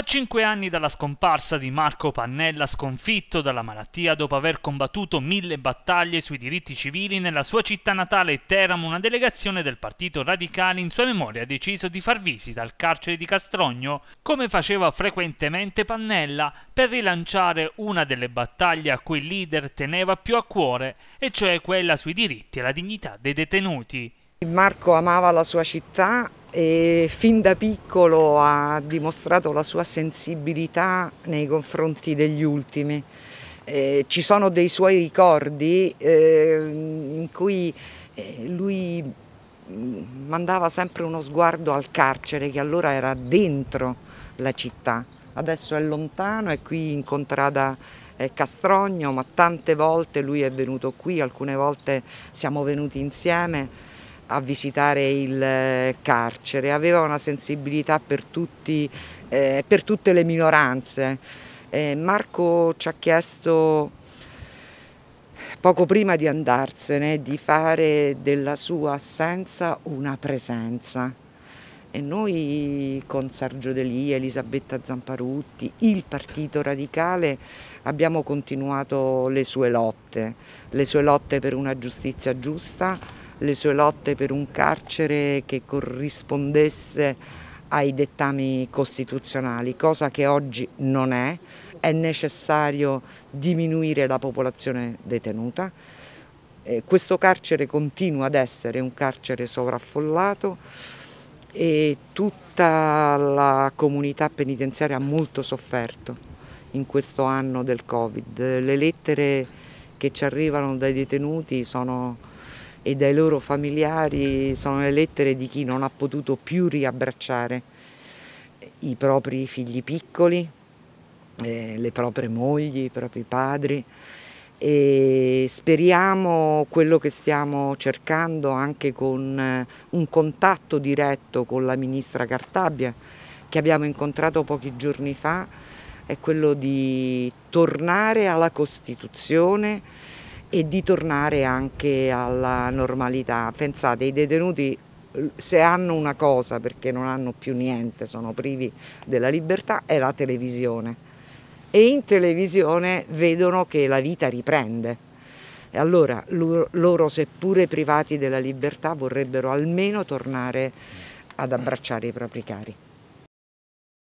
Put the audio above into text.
A cinque anni dalla scomparsa di Marco Pannella, sconfitto dalla malattia dopo aver combattuto mille battaglie sui diritti civili nella sua città natale Teramo, una delegazione del Partito Radicale in sua memoria ha deciso di far visita al carcere di Castrogno, come faceva frequentemente Pannella, per rilanciare una delle battaglie a cui il leader teneva più a cuore, e cioè quella sui diritti e la dignità dei detenuti. Marco amava la sua città e fin da piccolo ha dimostrato la sua sensibilità nei confronti degli ultimi. Eh, ci sono dei suoi ricordi eh, in cui eh, lui mm, mandava sempre uno sguardo al carcere che allora era dentro la città, adesso è lontano, è qui in contrada eh, Castrogno, ma tante volte lui è venuto qui, alcune volte siamo venuti insieme a visitare il eh, carcere, aveva una sensibilità per, tutti, eh, per tutte le minoranze. Eh, Marco ci ha chiesto poco prima di andarsene di fare della sua assenza una presenza. E noi con Sergio Delì, Elisabetta Zamparutti, il Partito Radicale abbiamo continuato le sue lotte, le sue lotte per una giustizia giusta, le sue lotte per un carcere che corrispondesse ai dettami costituzionali, cosa che oggi non è. È necessario diminuire la popolazione detenuta. Eh, questo carcere continua ad essere un carcere sovraffollato e tutta la comunità penitenziaria ha molto sofferto in questo anno del Covid. Le lettere che ci arrivano dai detenuti sono e dai loro familiari sono le lettere di chi non ha potuto più riabbracciare i propri figli piccoli, eh, le proprie mogli, i propri padri e speriamo quello che stiamo cercando anche con eh, un contatto diretto con la ministra Cartabia che abbiamo incontrato pochi giorni fa è quello di tornare alla Costituzione e di tornare anche alla normalità. Pensate, i detenuti se hanno una cosa perché non hanno più niente, sono privi della libertà, è la televisione. E in televisione vedono che la vita riprende. E allora loro, seppure privati della libertà, vorrebbero almeno tornare ad abbracciare i propri cari.